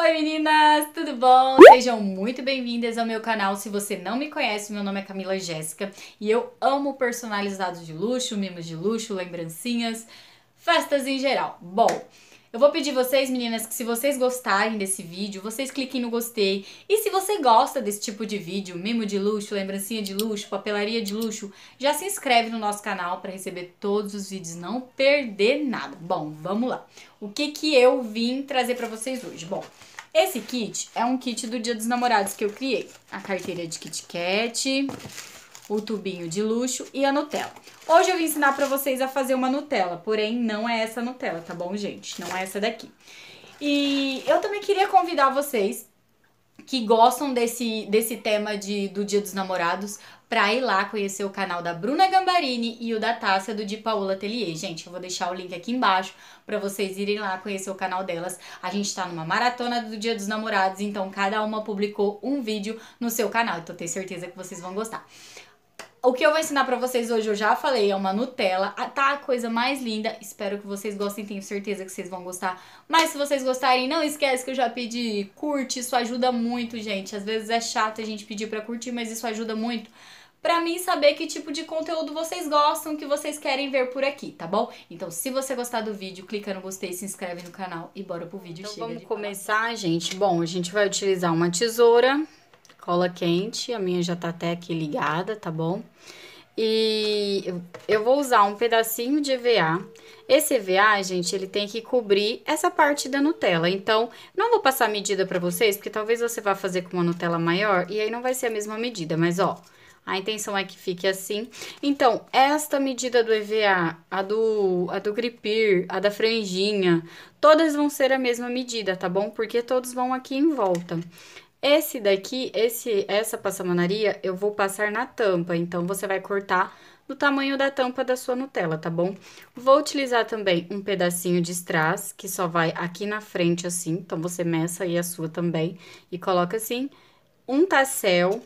Oi meninas, tudo bom? Sejam muito bem-vindas ao meu canal. Se você não me conhece, meu nome é Camila Jéssica e eu amo personalizados de luxo, mimos de luxo, lembrancinhas, festas em geral. Bom, eu vou pedir vocês, meninas, que se vocês gostarem desse vídeo, vocês cliquem no gostei. E se você gosta desse tipo de vídeo, mimo de luxo, lembrancinha de luxo, papelaria de luxo, já se inscreve no nosso canal para receber todos os vídeos, não perder nada. Bom, vamos lá. O que que eu vim trazer para vocês hoje? Bom, esse kit é um kit do Dia dos Namorados que eu criei. A carteira de Kit Kat, o tubinho de luxo e a Nutella. Hoje eu vim ensinar pra vocês a fazer uma Nutella, porém não é essa Nutella, tá bom, gente? Não é essa daqui. E eu também queria convidar vocês que gostam desse, desse tema de, do Dia dos Namorados para ir lá conhecer o canal da Bruna Gambarini e o da Tássia do Di Paola Atelier. Gente, eu vou deixar o link aqui embaixo para vocês irem lá conhecer o canal delas. A gente tá numa maratona do Dia dos Namorados, então cada uma publicou um vídeo no seu canal, então tenho certeza que vocês vão gostar. O que eu vou ensinar para vocês hoje, eu já falei, é uma Nutella. Ah, tá a coisa mais linda. Espero que vocês gostem, tenho certeza que vocês vão gostar. Mas se vocês gostarem, não esquece que eu já pedi curte, isso ajuda muito, gente. Às vezes é chato a gente pedir para curtir, mas isso ajuda muito para mim saber que tipo de conteúdo vocês gostam, que vocês querem ver por aqui, tá bom? Então, se você gostar do vídeo, clica no gostei, se inscreve no canal e bora pro vídeo. Então, Chega vamos começar, gente. Bom, a gente vai utilizar uma tesoura cola quente, a minha já tá até aqui ligada, tá bom? E eu vou usar um pedacinho de EVA. Esse EVA, gente, ele tem que cobrir essa parte da Nutella. Então, não vou passar a medida pra vocês, porque talvez você vá fazer com uma Nutella maior e aí não vai ser a mesma medida, mas ó... A intenção é que fique assim. Então, esta medida do EVA, a do, a do gripir, a da franjinha, todas vão ser a mesma medida, tá bom? Porque todos vão aqui em volta. Esse daqui, esse, essa passamanaria, eu vou passar na tampa, então você vai cortar do tamanho da tampa da sua Nutella, tá bom? Vou utilizar também um pedacinho de strass, que só vai aqui na frente assim, então você meça aí a sua também e coloca assim. Um tassel,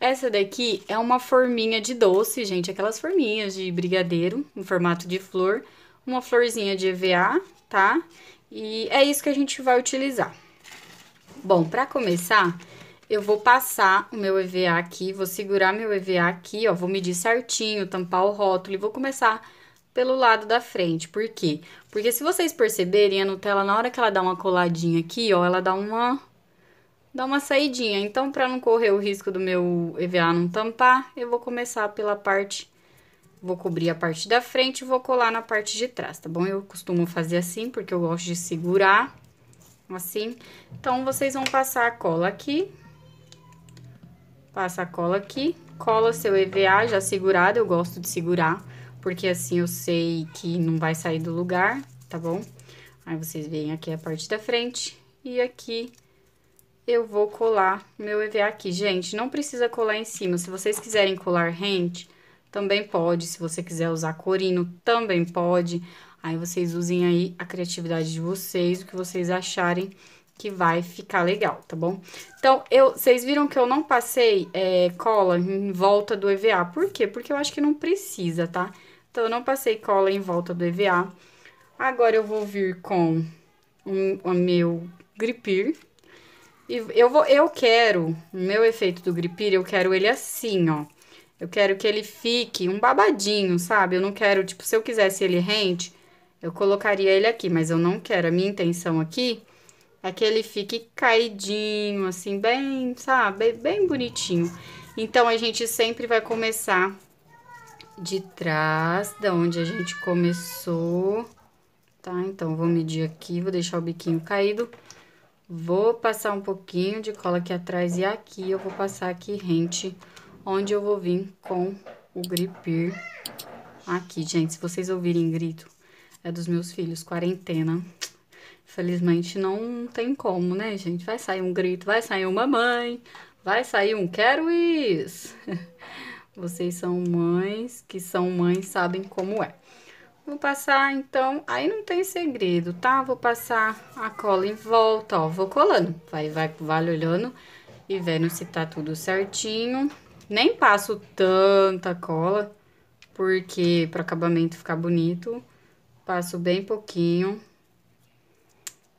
essa daqui é uma forminha de doce, gente, aquelas forminhas de brigadeiro, em formato de flor, uma florzinha de EVA, tá? E é isso que a gente vai utilizar. Bom, para começar, eu vou passar o meu EVA aqui, vou segurar meu EVA aqui, ó, vou medir certinho, tampar o rótulo e vou começar pelo lado da frente. Por quê? Porque se vocês perceberem, a Nutella, na hora que ela dá uma coladinha aqui, ó, ela dá uma dá uma saidinha. Então, para não correr o risco do meu EVA não tampar, eu vou começar pela parte vou cobrir a parte da frente e vou colar na parte de trás, tá bom? Eu costumo fazer assim porque eu gosto de segurar assim. Então, vocês vão passar a cola aqui. Passa a cola aqui. Cola seu EVA já segurado, eu gosto de segurar, porque assim eu sei que não vai sair do lugar, tá bom? Aí, vocês veem aqui a parte da frente e aqui eu vou colar meu EVA aqui. Gente, não precisa colar em cima. Se vocês quiserem colar rente também pode. Se você quiser usar corino, também pode. Aí vocês usem aí a criatividade de vocês, o que vocês acharem que vai ficar legal, tá bom? Então, eu, vocês viram que eu não passei é, cola em volta do EVA. Por quê? Porque eu acho que não precisa, tá? Então, eu não passei cola em volta do EVA. Agora, eu vou vir com um, o meu gripir. E eu, vou, eu quero, o meu efeito do gripir, eu quero ele assim, ó. Eu quero que ele fique um babadinho, sabe? Eu não quero, tipo, se eu quisesse ele rente, eu colocaria ele aqui, mas eu não quero. A minha intenção aqui é que ele fique caidinho, assim, bem, sabe? Bem bonitinho. Então, a gente sempre vai começar de trás, da onde a gente começou, tá? Então, vou medir aqui, vou deixar o biquinho caído. Vou passar um pouquinho de cola aqui atrás e aqui eu vou passar aqui rente onde eu vou vir com o gripir aqui, gente. Se vocês ouvirem grito, é dos meus filhos, quarentena. Infelizmente não tem como, né, gente? Vai sair um grito, vai sair uma mãe, vai sair um quero isso. Vocês são mães, que são mães, sabem como é. Vou passar, então, aí não tem segredo, tá? Vou passar a cola em volta, ó, vou colando. Vai, vai, vai olhando e vendo se tá tudo certinho. Nem passo tanta cola, porque para acabamento ficar bonito, passo bem pouquinho.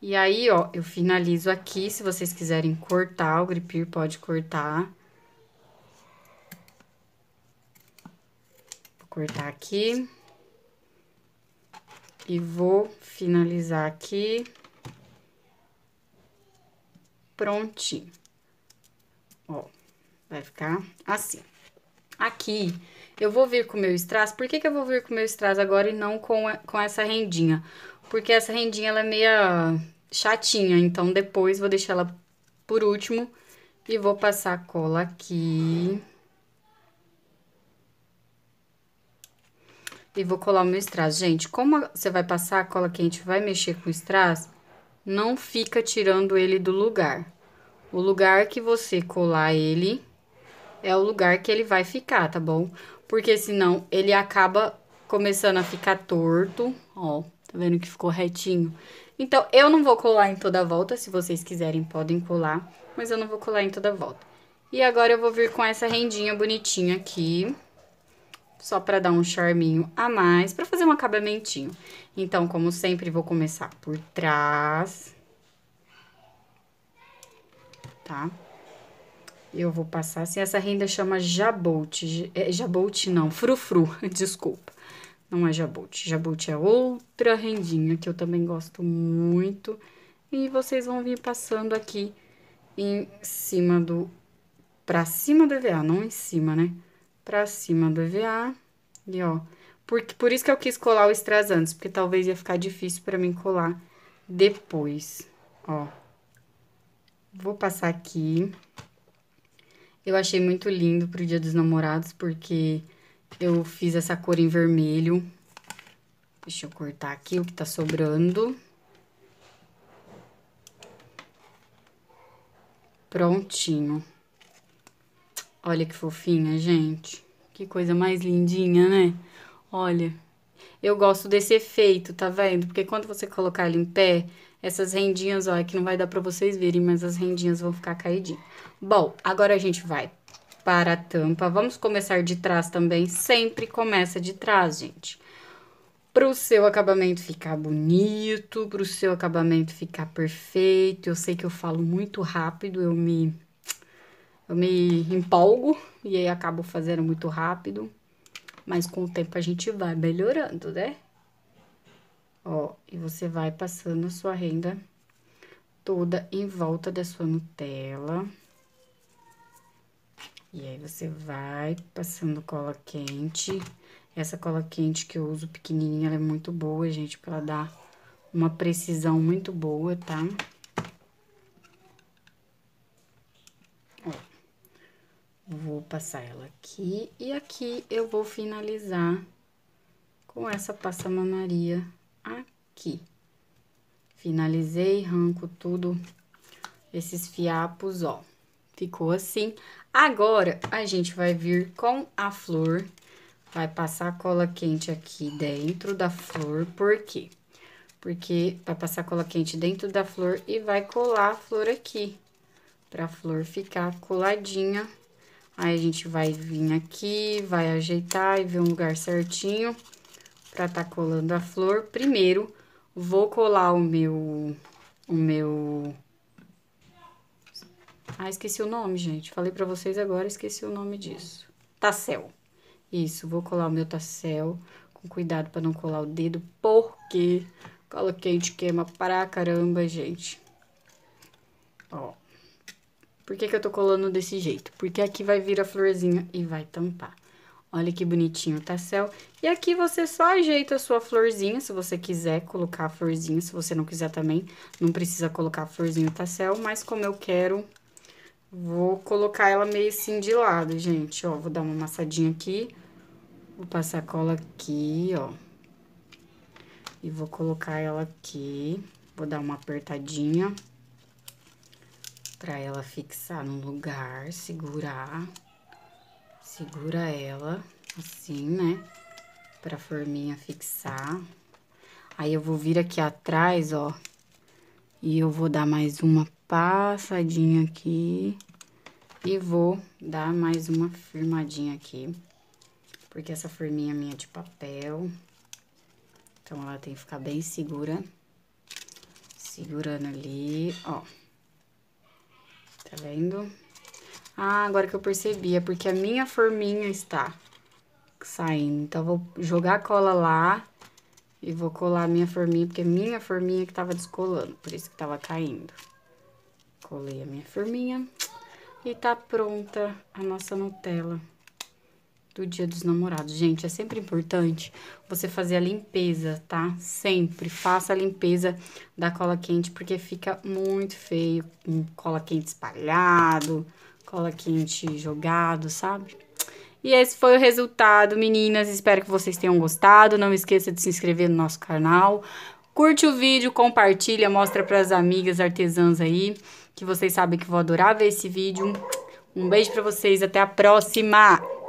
E aí, ó, eu finalizo aqui, se vocês quiserem cortar, o gripir pode cortar. Vou cortar aqui. E vou finalizar aqui. Prontinho. Vai ficar assim. Aqui, eu vou vir com o meu strass. Por que que eu vou vir com o meu strass agora e não com, a, com essa rendinha? Porque essa rendinha, ela é meia chatinha. Então, depois, vou deixar ela por último. E vou passar a cola aqui. E vou colar o meu strass. Gente, como você vai passar a cola quente, vai mexer com o strass, não fica tirando ele do lugar. O lugar que você colar ele é o lugar que ele vai ficar, tá bom? Porque senão ele acaba começando a ficar torto, ó, tá vendo que ficou retinho? Então, eu não vou colar em toda a volta, se vocês quiserem podem colar, mas eu não vou colar em toda a volta. E agora eu vou vir com essa rendinha bonitinha aqui, só pra dar um charminho a mais, pra fazer um acabamentinho. Então, como sempre, vou começar por trás, tá? Tá? Eu vou passar assim. Essa renda chama jabote. É, não, frufru, desculpa. Não é jabote. Jabote é outra rendinha que eu também gosto muito. E vocês vão vir passando aqui em cima do... Pra cima do EVA, não em cima, né? Pra cima do EVA. E, ó, porque, por isso que eu quis colar o strass antes, porque talvez ia ficar difícil pra mim colar depois, ó. Vou passar aqui... Eu achei muito lindo pro Dia dos Namorados, porque eu fiz essa cor em vermelho. Deixa eu cortar aqui o que tá sobrando. Prontinho. Olha que fofinha, gente. Que coisa mais lindinha, né? Olha. Eu gosto desse efeito, tá vendo? Porque quando você colocar ele em pé, essas rendinhas, ó, é que não vai dar pra vocês verem, mas as rendinhas vão ficar caidinhas. Bom, agora a gente vai para a tampa. Vamos começar de trás também. Sempre começa de trás, gente. Para o seu acabamento ficar bonito, para o seu acabamento ficar perfeito. Eu sei que eu falo muito rápido, eu me, eu me empolgo e aí acabo fazendo muito rápido. Mas com o tempo a gente vai melhorando, né? Ó, e você vai passando a sua renda toda em volta da sua Nutella. E aí, você vai passando cola quente. Essa cola quente que eu uso pequenininha, ela é muito boa, gente, pra dar uma precisão muito boa, tá? Tá? passar ela aqui. E aqui eu vou finalizar com essa passamanaria aqui. Finalizei, arranco tudo, esses fiapos, ó. Ficou assim. Agora, a gente vai vir com a flor, vai passar a cola quente aqui dentro da flor, por quê? Porque vai passar a cola quente dentro da flor e vai colar a flor aqui, pra flor ficar coladinha Aí, a gente vai vir aqui, vai ajeitar e ver um lugar certinho pra tá colando a flor. Primeiro, vou colar o meu... o meu... Ah, esqueci o nome, gente. Falei pra vocês agora, esqueci o nome disso. Tassel. Isso, vou colar o meu tassel com cuidado pra não colar o dedo, porque cola quente queima pra caramba, gente. Ó. Por que, que eu tô colando desse jeito? Porque aqui vai vir a florzinha e vai tampar. Olha que bonitinho tá céu. E aqui você só ajeita a sua florzinha, se você quiser colocar a florzinha, se você não quiser também, não precisa colocar a florzinha tá céu, mas como eu quero, vou colocar ela meio assim de lado, gente, ó, vou dar uma amassadinha aqui, vou passar cola aqui, ó, e vou colocar ela aqui, vou dar uma apertadinha, pra ela fixar no lugar, segurar, segura ela assim, né? Pra forminha fixar. Aí eu vou vir aqui atrás, ó, e eu vou dar mais uma passadinha aqui e vou dar mais uma firmadinha aqui, porque essa forminha é minha é de papel, então ela tem que ficar bem segura, segurando ali, ó. Tá vendo? Ah, agora que eu percebi, é porque a minha forminha está saindo. Então, vou jogar a cola lá e vou colar a minha forminha, porque é minha forminha que tava descolando, por isso que tava caindo. Colei a minha forminha e tá pronta a nossa Nutella do Dia dos Namorados. Gente, é sempre importante você fazer a limpeza, tá? Sempre faça a limpeza da cola quente, porque fica muito feio com hum, cola quente espalhado, cola quente jogado, sabe? E esse foi o resultado, meninas. Espero que vocês tenham gostado. Não esqueça de se inscrever no nosso canal. Curte o vídeo, compartilha, mostra para as amigas artesãs aí, que vocês sabem que vou adorar ver esse vídeo. Um beijo para vocês, até a próxima.